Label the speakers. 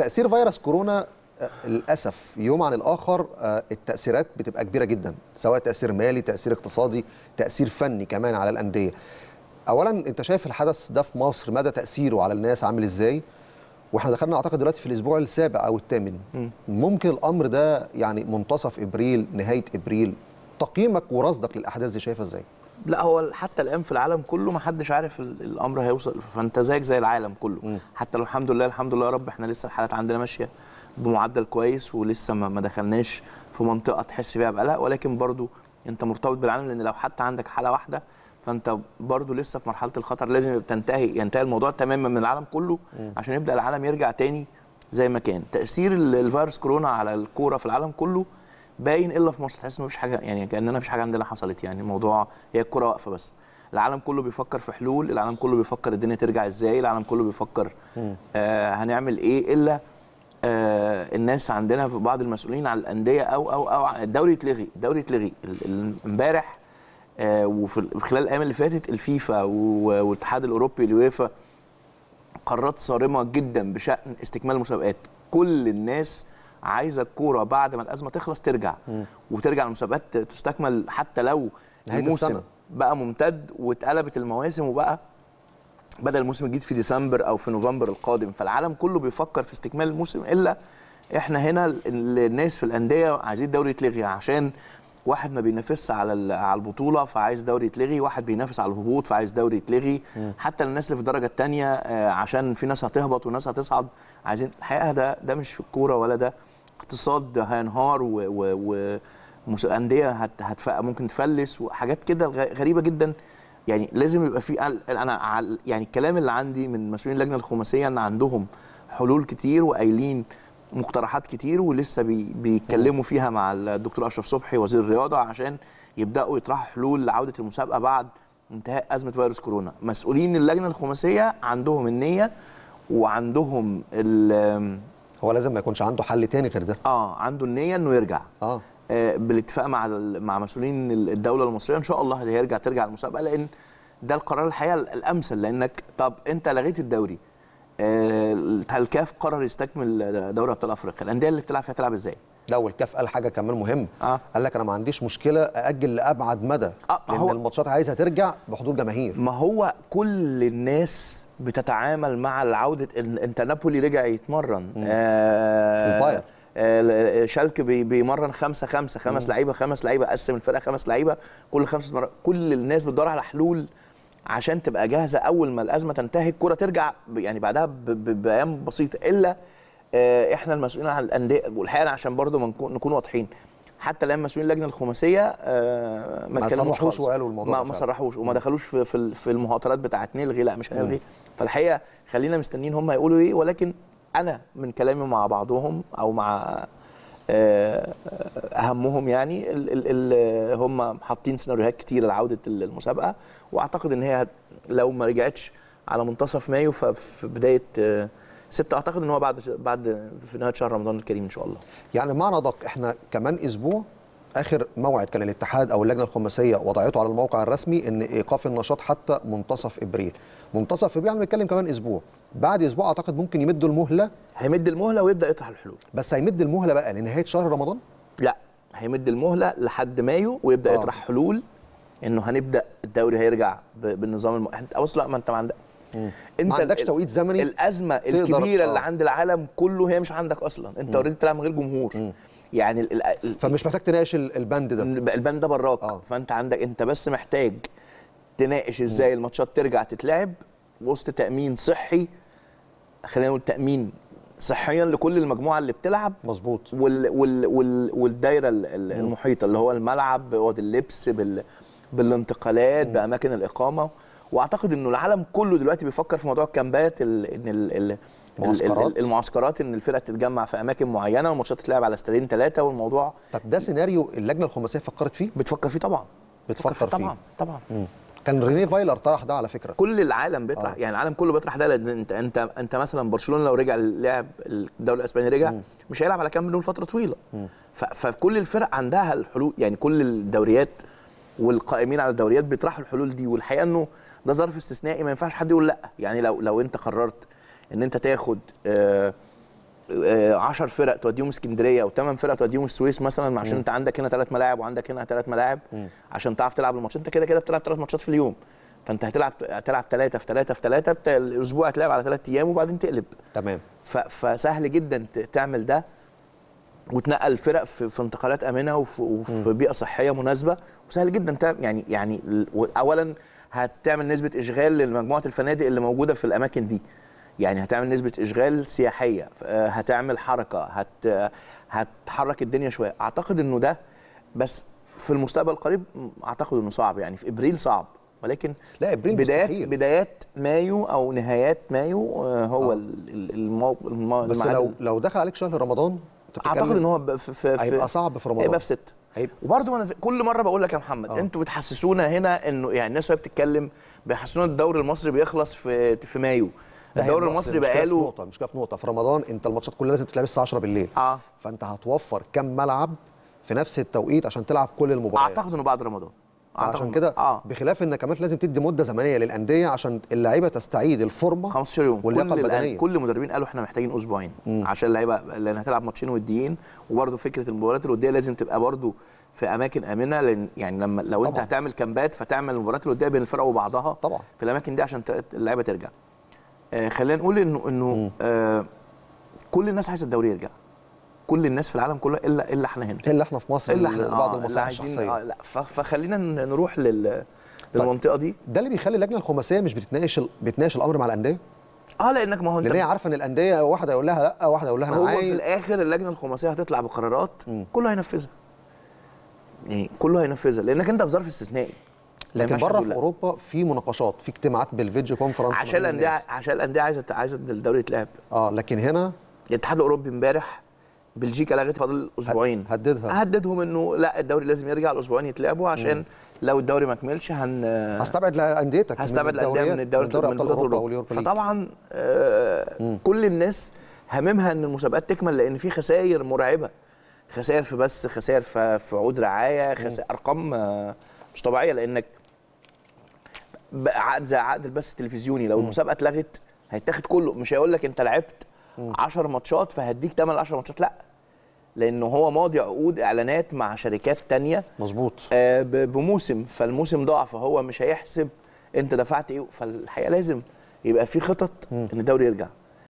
Speaker 1: تاثير فيروس كورونا آه، للاسف يوم عن الاخر آه، التاثيرات بتبقى كبيره جدا سواء تاثير مالي تاثير اقتصادي تاثير فني كمان على الانديه اولا انت شايف الحدث ده في مصر مدى تاثيره على الناس عامل ازاي واحنا دخلنا اعتقد دلوقتي في الاسبوع السابع او الثامن ممكن الامر ده يعني منتصف ابريل نهايه ابريل تقييمك ورصدك للاحداث دي شايفها ازاي
Speaker 2: لا هو حتى الان في العالم كله ما حدش عارف الامر هيوصل فانت زيك زي العالم كله مم. حتى لو الحمد لله الحمد لله يا رب احنا لسه الحالات عندنا ماشيه بمعدل كويس ولسه ما دخلناش في منطقه تحس بيها بقلق ولكن برضو انت مرتبط بالعالم لان لو حتى عندك حاله واحده فانت برضو لسه في مرحله الخطر لازم تنتهي ينتهي الموضوع تماما من العالم كله مم. عشان يبدا العالم يرجع تاني زي ما كان تاثير الفيروس كورونا على الكوره في العالم كله باين الا في مصر تحس ما مفيش حاجه يعني كاننا مفيش حاجه عندنا حصلت يعني الموضوع هي الكره واقفه بس العالم كله بيفكر في حلول العالم كله بيفكر الدنيا ترجع ازاي العالم كله بيفكر آه هنعمل ايه الا آه الناس عندنا في بعض المسؤولين على الانديه او او او الدوري يتلغي الدوري يتلغي امبارح آه وفي خلال الايام اللي فاتت الفيفا والاتحاد الاوروبي اليويفا قرارات صارمه جدا بشان استكمال المسابقات كل الناس عايزه الكوره بعد ما الازمه تخلص ترجع م. وترجع المسابقات تستكمل حتى لو الموسم بقى ممتد واتقلبت المواسم وبقى بدا الموسم الجديد في ديسمبر او في نوفمبر القادم فالعالم كله بيفكر في استكمال الموسم الا احنا هنا الناس في الانديه عايزين الدوري يتلغي عشان واحد ما بينافسش على على البطوله فعايز دوري يتلغي واحد بينافس على الهبوط فعايز دوري يتلغي حتى الناس اللي في الدرجه الثانيه آه، عشان في ناس هتهبط وناس هتصعد عايزين الحقيقه ده ده مش في الكوره ولا ده اقتصاد هينهار وانديه هت ممكن تفلس وحاجات كده غريبه جدا يعني لازم يبقى في انا يعني الكلام اللي عندي من مسؤولين اللجنه الخماسيه ان عندهم حلول كتير وقايلين مقترحات كتير ولسه بي بيتكلموا فيها مع الدكتور اشرف صبحي وزير الرياضه عشان يبداوا يطرحوا حلول لعوده المسابقه بعد انتهاء ازمه فيروس كورونا مسؤولين اللجنه الخماسيه عندهم النيه وعندهم هو لازم ما يكونش عنده حل تاني غير ده اه عنده النيه انه يرجع اه, آه، بالاتفاق مع مع مسؤولين الدوله المصريه ان شاء الله هيرجع ترجع المسابقه لان ده القرار الحقيقه الامثل لانك طب انت لغيت الدوري الكاف آه، قرر
Speaker 1: يستكمل دوري ابطال افريقيا الانديه اللي بتلعب فيها تلعب ازاي؟ لا والكاف قال حاجه كمان مهم آه. قال لك انا ما عنديش مشكله ااجل لابعد مدى آه لان الماتشات عايزها ترجع بحضور جماهير ما هو كل الناس بتتعامل مع العوده انت نابولي رجع يتمرن
Speaker 2: آه، الباير آه، شالك بيمرن خمسه خمسه خمس لعيبه خمس لعيبه قسم الفرقه خمس لعيبه كل خمس مرة كل الناس بتدور على حلول عشان تبقى جاهزه اول ما الازمه تنتهي الكره ترجع يعني بعدها بايام بسيطه الا آه، احنا المسؤولين عن الانديه والحقيقه عشان برضه نكون واضحين حتى الان مسؤولين اللجنه الخماسيه آه، ما اتكلموش وقالوا الموضوع ما, ما صرحوش وما دخلوش في في المهاترات بتاعت نلغي لا مش هنلغي فالحقيقه خلينا مستنيين هم يقولوا ايه ولكن انا من كلامي مع بعضهم او مع آه، اهمهم يعني اللي هم حاطين سيناريوهات كتير لعوده المسابقه واعتقد ان هي لو ما رجعتش على منتصف مايو ففي بدايه ستة اعتقد ان هو بعد
Speaker 1: بعد في نهايه شهر رمضان الكريم ان شاء الله يعني معنى دق احنا كمان اسبوع اخر موعد كان الاتحاد او اللجنه الخماسيه وضعته على الموقع الرسمي ان ايقاف النشاط حتى منتصف ابريل منتصف ابريل يعني بنتكلم كمان اسبوع بعد اسبوع اعتقد ممكن يمدوا المهله هيمد المهله ويبدا يطرح الحلول بس هيمد المهله بقى لنهايه شهر رمضان لا هيمد المهله
Speaker 2: لحد مايو ويبدا آه. يطرح حلول انه هنبدا الدوري هيرجع بالنظام الم... لا ما انت ما عندك مم. انت ما عندكش توقيت زمني الازمه الكبيره آه. اللي عند العالم كله هي مش عندك اصلا انت اوريدي بتلعب من غير جمهور مم. يعني فمش محتاج تناقش البند ده البند ده براك آه. فانت عندك انت بس محتاج تناقش ازاي الماتشات ترجع تتلعب وسط تامين صحي خلينا نقول تامين صحيا لكل المجموعه اللي بتلعب مظبوط وال وال وال والدايره المحيطه اللي هو الملعب بواد اللبس بال بالانتقالات مم. باماكن الاقامه واعتقد انه العالم كله دلوقتي بيفكر في موضوع الكامبات ان ال ال المعسكرات المعسكرات ان الفرق تتجمع في اماكن معينه والماتشات تتلعب على استادين ثلاثه والموضوع طب ده سيناريو اللجنه
Speaker 1: الخماسيه فكرت فيه بتفكر فيه طبعا بتفكر فيه طبعا طبعا مم. كان رينيه فايلر طرح ده على فكره كل العالم بيطرح آه.
Speaker 2: يعني العالم كله بيطرح ده لان انت انت انت مثلا برشلونه لو رجع لعب الدوري الاسباني رجع م. مش هيلعب على كامب نو لفتره طويله م. فكل الفرق عندها الحلول يعني كل الدوريات والقائمين على الدوريات بيطرحوا الحلول دي والحقيقه انه ده ظرف استثنائي ما ينفعش حد يقول لا يعني لو لو انت قررت ان انت تاخد 10 آه، آه، فرق توديهم اسكندريه وثمان فرق توديهم السويس مثلا عشان م. انت عندك هنا ثلاث ملاعب وعندك هنا ثلاث ملاعب م. عشان تعرف تلعب الماتش انت كده كده بتلعب ثلاث ماتشات في اليوم فانت هتلعب هتلعب ثلاثه في ثلاثه في ثلاثه الاسبوع هتلعب على ثلاث ايام وبعدين تقلب تمام فسهل جدا تعمل ده وتنقل الفرق في, في انتقالات امنه وفي, وفي بيئه صحيه مناسبه وسهل جدا انت يعني يعني اولا هتعمل نسبه اشغال لمجموعه الفنادق اللي موجوده في الاماكن دي يعني هتعمل نسبه اشغال سياحيه هتعمل حركه هت هتحرك الدنيا شويه اعتقد انه ده بس في المستقبل القريب اعتقد انه صعب يعني في ابريل صعب ولكن لا ابريل بدايات مستحيل. بدايات مايو او نهايات مايو آه، هو آه. المو... المو... بس لو لو دخل عليك شهر رمضان اعتقد ان هو في, في هيبقى صعب في رمضان هيبقى في سته هيبقى. وبرضه انا كل مره بقول لك يا محمد آه. انتوا بتحسسونا هنا انه يعني الناس وهي بتتكلم بيحسسونا الدوري المصري بيخلص في في مايو الدوري المصري بقاله نقطه
Speaker 1: كده في نقطه في رمضان انت الماتشات كلها لازم تتلعب الساعه 10 بالليل اه فانت هتوفر كم ملعب في نفس التوقيت عشان تلعب كل المباريات اعتقد انه بعد رمضان عشان كده آه. بخلاف ان كمان لازم تدي مده زمنيه للانديه عشان اللعيبه تستعيد الفورمه 15 يوم واللياقه البدنيه كل
Speaker 2: المدربين قالوا احنا محتاجين اسبوعين مم. عشان اللعيبه لان هتلعب ماتشين وديين وبرده فكره المباريات الوديه لازم تبقى برده في اماكن امنه لان يعني لما لو طبعًا. انت هتعمل كامبات فتعمل المباريات الوديه بين الفرق وبعضها طبعا في الاماكن دي عشان اللعيبه ترجع آه خلينا نقول انه انه آه كل الناس عايزه الدوري يرجع كل الناس في العالم كله الا الا احنا هنا الا احنا في مصر الا احنا بعض آه، المصالح الشخصيه آه
Speaker 1: لا فخلينا نروح لل طيب. للمنطقه دي ده اللي بيخلي اللجنه الخماسيه مش بتتناقش ال... بتناقش الامر مع الانديه اه لانك ما هو انت لان هي عارفه ان الانديه واحده يقول لها لا واحده يقول لها انا هو في
Speaker 2: الاخر اللجنه الخماسيه هتطلع بقرارات
Speaker 1: كله هينفذها يعني كله هينفذها لانك انت في ظرف استثنائي لكن بره في اوروبا في مناقشات في اجتماعات بالفيديو كونفرنس عشان الانديه عشان الانديه عايزه عايزه الدوري يتلعب اه لكن هنا
Speaker 2: الاتحاد الاوروبي امبارح بلجيكا لغت فاضل اسبوعين هددها هددهم انه لا الدوري لازم يرجع الاسبوعين يتلعبوا عشان مم. لو الدوري ما كملش هن
Speaker 1: هستبعد انديتك هستبعد الانديه من الدوري من الدوري فطبعا
Speaker 2: آه كل الناس هاممها ان المسابقات تكمل لان في خسائر مرعبه خسائر في بس خسائر في عود رعايه خسائر ارقام آه، مش طبيعيه لانك عقد زي عقد البث التلفزيوني لو المسابقه اتلغت هيتاخد كله مش هيقول لك انت لعبت 10 ماتشات فهديك تمن 10 ماتشات لا لانه هو ماضي عقود اعلانات مع شركات تانية مظبوط آه بموسم فالموسم ضاع فهو مش هيحسب انت دفعت ايه فالحقيقه لازم يبقى في خطط ان الدوري يرجع